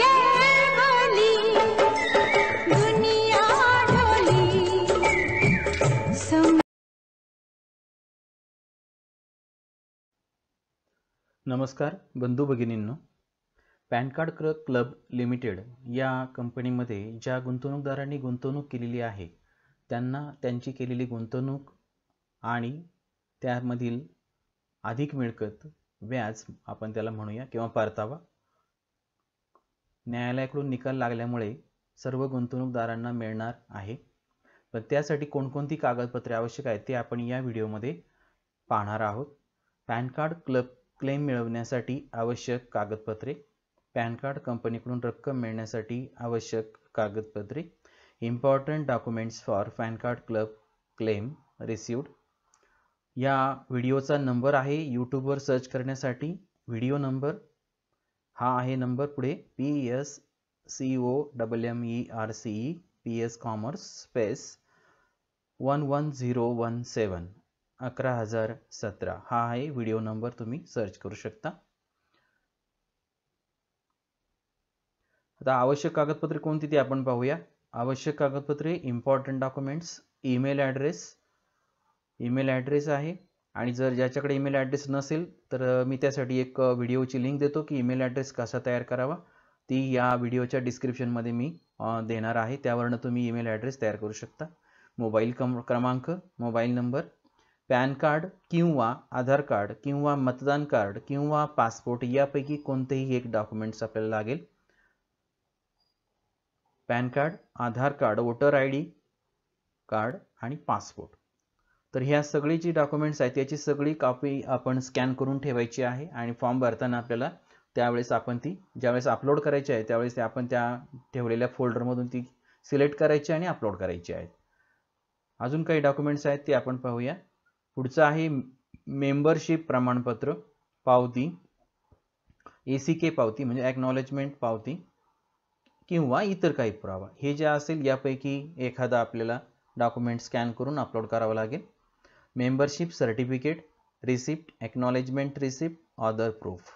नमस्कार बंधू भगिनींनो पॅन कार्ड क्र क्लब लिमिटेड या कंपनीमध्ये ज्या गुंतवणूकदारांनी गुंतवणूक केलेली आहे त्यांना त्यांची केलेली गुंतवणूक आणि त्यामधील अधिक मिळकत व्याज आपण त्याला म्हणूया किंवा परतावा न्यायालयाकडून निकाल लागल्यामुळे सर्व गुंतवणूकदारांना मिळणार आहे पण त्यासाठी कोणकोणती कागदपत्रे आवश्यक आहेत ते आपण या व्हिडिओमध्ये पाहणार आहोत पॅन कार्ड क्लब क्लेम मिळवण्यासाठी आवश्यक कागदपत्रे पॅन कार्ड कंपनीकडून रक्कम मिळण्यासाठी आवश्यक कागदपत्रे important documents for PAN card club claim received या व्हिडिओचा नंबर आहे यूट्यूबवर सर्च करण्यासाठी व्हिडिओ नंबर हा आहे नंबर पुढे P S C O double M E R C E P S commerce space one one zero one seven अकरा हजार सतरा हा आहे व्हिडिओ नंबर तुम्ही सर्च करू शकता आता आवश्यक कागदपत्रे कोणती ती आपण पाहूया आवश्यक कागदपत्रे important documents email address email address आहे आणि जर ज्याच्याकडे ईमेल ॲड्रेस नसेल तर मी त्यासाठी एक व्हिडिओची लिंक देतो की ईमेल ॲड्रेस कसा तयार करावा ती या व्हिडिओच्या डिस्क्रिप्शनमध्ये मी देणार आहे त्यावरनं तुम्ही ईमेल ॲड्रेस तयार करू शकता मोबाईल कम क्रमांक मोबाईल नंबर पॅन कार्ड किंवा आधार कार्ड किंवा मतदान कार्ड किंवा पासपोर्ट यापैकी कोणतेही एक डॉक्युमेंट्स आपल्याला लागेल PAN card Aadhaar card voter I D card आणि पासपोर्ट तर ह्या सगळी जी डॉक्युमेंट्स आहेत याची सगळी कॉपी आपण स्कॅन करून ठेवायची आहे आणि फॉर्म भरताना आपल्याला त्यावेळेस आपण ती ज्यावेळेस अपलोड करायची आहे त्यावेळेस ते आपण त्या ठेवलेल्या फोल्डरमधून ती सिलेक्ट करायची आणि अपलोड करायची आहेत अजून काही डॉक्युमेंट्स आहेत ते आपण पाहूया पुढचं आहे मेंबरशिप प्रमाणपत्र पावती ए सी के पावती म्हणजे ॲक्नॉलेजमेंट पावती किंवा इतर काही पुरावा हे जे असेल यापैकी एखादा आपल्याला डॉक्युमेंट स्कॅन करून अपलोड करावं लागेल membership certificate receipt acknowledgement receipt other proof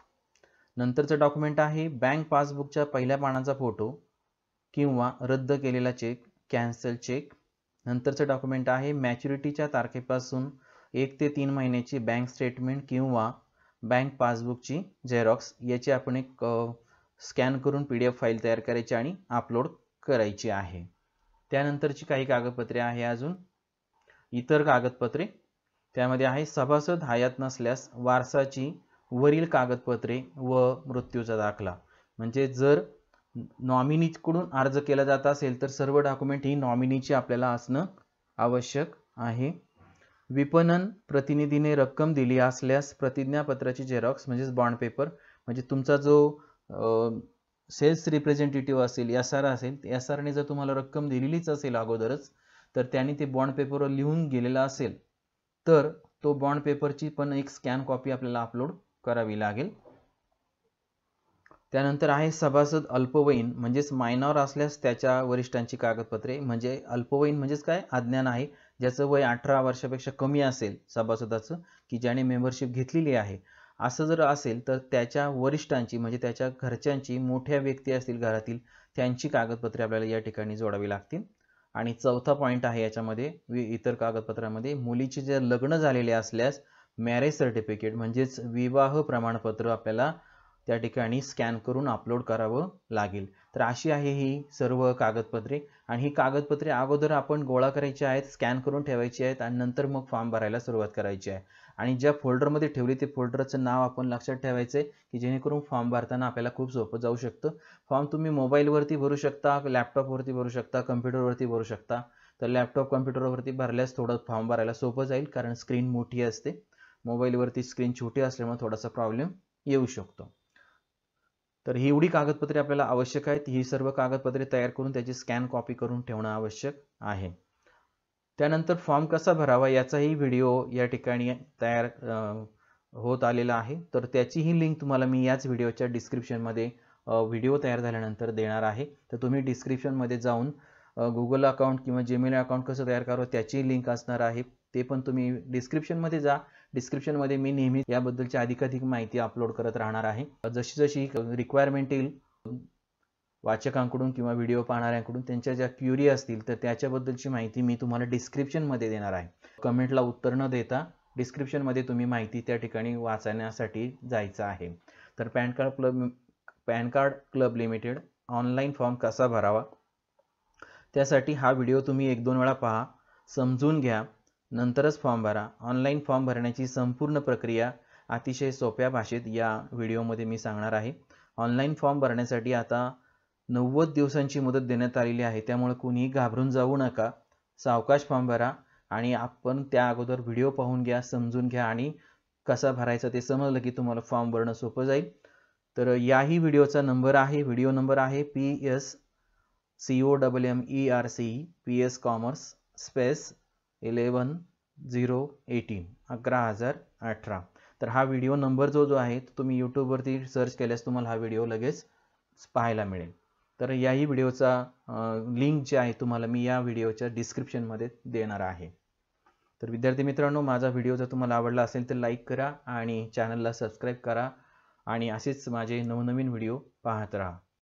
नंतरचं डॉक्युमेंट आहे बँक पासबुकच्या पहिल्या पानाचा फोटो किंवा रद्द केलेला चेक कॅन्सल चेक नंतरचं डॉक्युमेंट आहे मॅच्युरिटीच्या तारखेपासून एक ते तीन महिन्याची बँक स्टेटमेंट किंवा बँक पासबुकची झेरॉक्स याची आपण एक स्कॅन करून पी डी एफ फाईल तयार करायची आणि अपलोड करायची आहे त्यानंतरची काही कागदपत्रे आहे अजून इतर कागदपत्रे त्यामध्ये आहे सभासद हयात नसल्यास वारसाची वरील कागदपत्रे व मृत्यूचा दाखला म्हणजे जर नॉमिनीकडून अर्ज केला जात असेल तर सर्व डॉक्युमेंट ही नॉमिनीची आपल्याला असणं आवश्यक आहे विपणन प्रतिनिधीने रक्कम दिली असल्यास प्रतिज्ञापत्राची झेरॉक्स म्हणजेच बॉन्ड पेपर म्हणजे तुमचा जो सेल्स रिप्रेझेंटेटिव्ह असेल एस आर असेल एस आरने जर तुम्हाला रक्कम दिलेलीच असेल अगोदरच तर त्यांनी ते बॉन्ड पेपरवर लिहून गेलेलं असेल तर तो बॉन्ड पेपरची पण एक स्कॅन कॉपी आपल्याला अपलोड करावी लागेल त्यानंतर आहे सभासद अल्पवयीन म्हणजेच मायनॉर असल्यास त्याच्या वरिष्ठांची कागदपत्रे म्हणजे अल्पवयीन म्हणजेच काय अज्ञान आहे ज्याचं वय अठरा वर्षापेक्षा कमी असेल सभासदाचं की ज्याने मेंबरशिप घेतलेली आहे असं जर असेल तर त्याच्या वरिष्ठांची म्हणजे त्याच्या घरच्यांची मोठ्या व्यक्ती असतील घरातील त्यांची कागदपत्रे आपल्याला या ठिकाणी जोडावी लागतील आणि चौथा पॉईंट आहे याच्यामध्ये इतर कागदपत्रामध्ये मुलीचे जे लग्न झालेले असल्यास मॅरेज सर्टिफिकेट म्हणजेच विवाह प्रमाणपत्र आपल्याला त्या ठिकाणी स्कॅन करून अपलोड करावं लागेल तर अशी आहे ही सर्व कागदपत्रे आणि ही कागदपत्रे अगोदर आपण गोळा करायची आहेत स्कॅन करून ठेवायची आहेत आणि नंतर मग फॉर्म भरायला सुरुवात करायची आहे आणि ज्या फोल्डरमध्ये ठेवली ते फोल्डरचं नाव आपण लक्षात ठेवायचं आहे की जेणेकरून फॉर्म भरताना आपल्याला खूप सोपं जाऊ शकतं फॉर्म तुम्ही मोबाईलवरती भरू शकता लॅपटॉपवरती भरू शकता कम्प्युटरवरती भरू शकता तर लॅपटॉप कम्प्युटरवरती भरल्यास थोडं फॉर्म भरायला सोपं जाईल कारण स्क्रीन मोठी असते मोबाईलवरती स्क्रीन छोटी असल्यामुळे थोडासा प्रॉब्लेम येऊ शकतो तर ही एवढी कागदपत्रे आपल्याला आवश्यक आहेत ही सर्व कागदपत्रे तयार करून त्याची स्कॅन कॉपी करून ठेवणं आवश्यक आहे त्यानंतर फॉर्म कसा भरावा याचाही व्हिडिओ या ठिकाणी तयार होत आलेला आहे तर त्याचीही लिंक तुम्हाला मी याच व्हिडिओच्या डिस्क्रिप्शनमध्ये व्हिडिओ तयार झाल्यानंतर देणार आहे तर तुम्ही डिस्क्रिप्शनमध्ये जाऊन गुगल अकाउंट किंवा जीमेल अकाउंट कसं तयार करावं त्याची लिंक असणार आहे ते पण तुम्ही डिस्क्रिप्शनमध्ये जा डिस्क्रिप्शनमध्ये मी नेहमी याबद्दलची अधिकाधिक माहिती अपलोड करत राहणार आहे जशी जशी रिक्वायरमेंट येईल वाचकांकडून किंवा व्हिडिओ पाहणाऱ्यांकडून त्यांच्या ज्या क्युरी असतील तर त्याच्याबद्दलची माहिती मी तुम्हाला डिस्क्रिप्शनमध्ये देणार आहे कमेंटला उत्तर न देता डिस्क्रिप्शनमध्ये तुम्ही माहिती त्या ठिकाणी वाचण्यासाठी जायचं आहे तर PAN card club PAN card club limited online form कसा भरावा त्यासाठी हा व्हिडिओ तुम्ही एक दोन वेळा पहा समजून घ्या नंतरच फॉर्म भरा ऑनलाईन फॉर्म भरण्याची संपूर्ण प्रक्रिया अतिशय सोप्या भाषेत या व्हिडिओमध्ये मी सांगणार आहे ऑनलाईन फॉर्म भरण्यासाठी आता नव्वद दिवसांची मुदत देण्यात आलेली आहे त्यामुळे कुणीही घाबरून जाऊ नका सावकाश फॉर्म भरा आणि आपण त्या अगोदर व्हिडिओ पाहून घ्या समजून घ्या आणि कसा भरायचा ते समजलं की तुम्हाला फॉर्म भरणं सोपं जाईल तर याही व्हिडिओचा नंबर आहे व्हिडिओ नंबर आहे P S C O double M E R C P S commerce space eleven zero eighteen अकरा हजार अठरा तर हा व्हिडिओ नंबर जो जो आहे तो तुम्ही यूट्यूबवरती सर्च केल्यास तुम्हाला हा व्हिडिओ लगेच पाहायला मिळेल तर याही व्हिडिओचा लिंक जे आहे तुम्हाला मी या व्हिडिओच्या डिस्क्रिप्शनमध्ये देणार आहे तर विद्यार्थी मित्रांनो माझा व्हिडिओ जर तुम्हाला आवडला असेल तर लाईक करा आणि चॅनलला सबस्क्राईब करा आणि असेच माझे नवनवीन व्हिडिओ पाहत राहा